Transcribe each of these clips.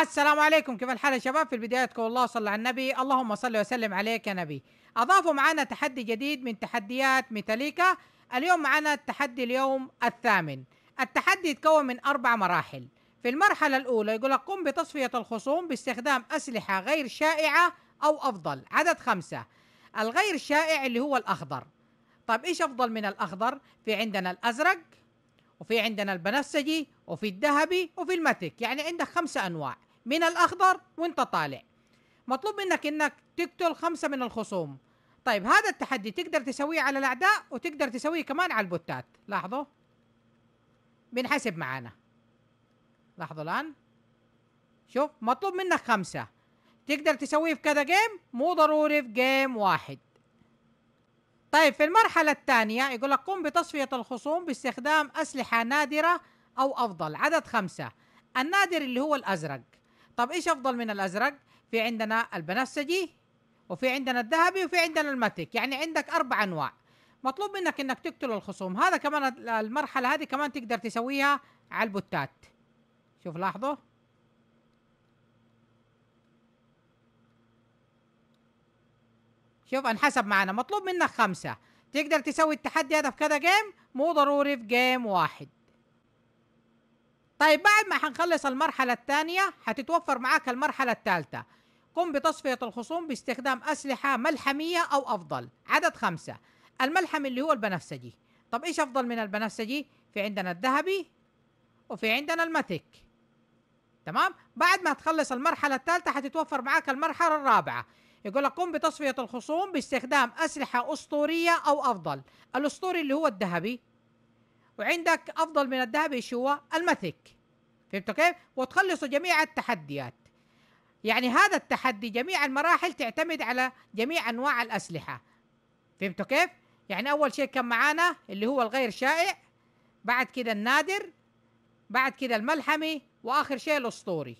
السلام عليكم كيف الحال يا شباب في البداية قول الله صل على النبي اللهم صل وسلم عليك يا نبي أضافوا معنا تحدي جديد من تحديات ميتاليكا اليوم معنا التحدي اليوم الثامن التحدي يتكون من أربع مراحل في المرحلة الأولى يقول لك قم بتصفية الخصوم باستخدام أسلحة غير شائعة أو أفضل عدد خمسة الغير شائع اللي هو الأخضر طيب إيش أفضل من الأخضر في عندنا الأزرق وفي عندنا البنفسجي وفي الذهبي وفي المتك يعني عندك خمسة أنواع من الأخضر وانت طالع مطلوب منك انك تقتل خمسة من الخصوم طيب هذا التحدي تقدر تسويه على الأعداء وتقدر تسويه كمان على البوتات لاحظوا بنحسب معانا لاحظوا الآن شوف مطلوب منك خمسة تقدر تسويه في كذا جيم مو ضروري في جيم واحد طيب في المرحلة الثانية يقول لك قم بتصفية الخصوم باستخدام أسلحة نادرة أو أفضل عدد خمسة النادر اللي هو الأزرق طب إيش أفضل من الأزرق في عندنا البنفسجي وفي عندنا الذهبي وفي عندنا الماتيك يعني عندك أربع أنواع مطلوب منك انك تقتل الخصوم هذا كمان المرحله هذه كمان تقدر تسويها على البوتات شوف لاحظوا شوف انحسب معانا مطلوب منك خمسة تقدر تسوي التحدي هذا في كذا جيم مو ضروري في جيم واحد طيب بعد ما حنخلص المرحلة الثانية حتتوفر معاك المرحلة الثالثة قم بتصفية الخصوم باستخدام أسلحة ملحمية أو أفضل عدد خمسة الملحم اللي هو البنفسجي طب إيش أفضل من البنفسجي؟ في عندنا الذهبي وفي عندنا الماتيك تمام؟ بعد ما تخلص المرحلة الثالثة حتتوفر معاك المرحلة الرابعة يقول لك قم بتصفية الخصوم باستخدام أسلحة أسطورية أو أفضل الأسطوري اللي هو الذهبي وعندك أفضل من الذهبي ايش هو المثك فهمتوا كيف؟ وتخلصوا جميع التحديات يعني هذا التحدي جميع المراحل تعتمد على جميع أنواع الأسلحة فهمتوا كيف؟ يعني أول شيء كان معانا اللي هو الغير شائع بعد كده النادر بعد كده الملحمي واخر شيء الاسطوري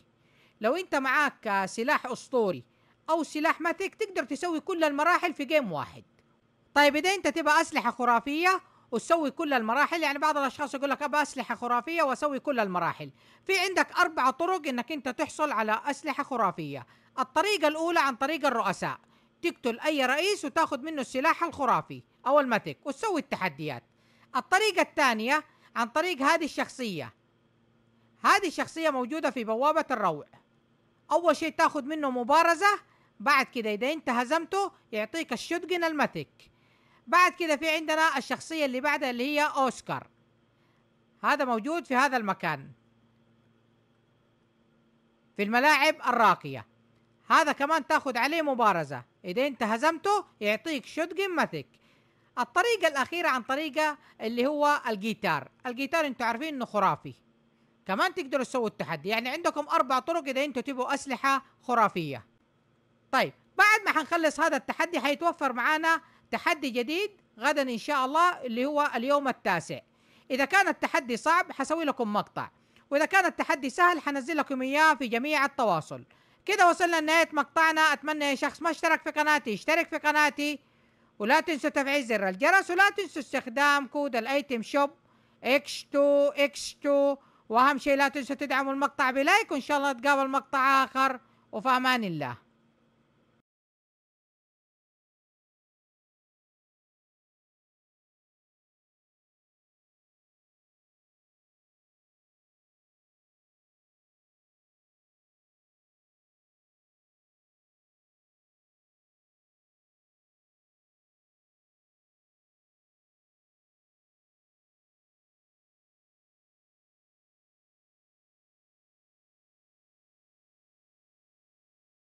لو انت معاك سلاح اسطوري او سلاح ماتيك تقدر تسوي كل المراحل في جيم واحد طيب اذا انت تبقى اسلحه خرافيه وتسوي كل المراحل يعني بعض الاشخاص يقول لك ابى اسلحه خرافيه واسوي كل المراحل في عندك اربع طرق انك انت تحصل على اسلحه خرافيه الطريقه الاولى عن طريق الرؤساء تقتل اي رئيس وتاخذ منه السلاح الخرافي او الماتيك وتسوي التحديات الطريقه الثانيه عن طريق هذه الشخصيه هذه الشخصيه موجوده في بوابه الروع اول شيء تاخذ منه مبارزه بعد كده اذا انت هزمته يعطيك الشوتجن الماتيك بعد كده في عندنا الشخصية اللي بعدها اللي هي اوسكار هذا موجود في هذا المكان في الملاعب الراقية هذا كمان تاخذ عليه مبارزة اذا انت هزمته يعطيك شوتجن ماتيك الطريقة الأخيرة عن طريقة اللي هو الجيتار الجيتار انتوا عارفين انه خرافي كمان تقدروا تسووا التحدي يعني عندكم أربع طرق إذا انتوا تبوا أسلحة خرافية طيب بعد ما حنخلص هذا التحدي حيتوفر معانا تحدي جديد غدا ان شاء الله اللي هو اليوم التاسع اذا كان التحدي صعب حسوي لكم مقطع واذا كان التحدي سهل حنزل لكم اياه في جميع التواصل كده وصلنا لنهايه مقطعنا اتمنى اي شخص ما اشترك في قناتي اشترك في قناتي ولا تنسوا تفعيل زر الجرس ولا تنسوا استخدام كود الايتم شوب اكس 2 اكس 2 واهم شيء لا تنسوا تدعموا المقطع بلايك وان شاء الله نتقابل مقطع اخر وفي امان الله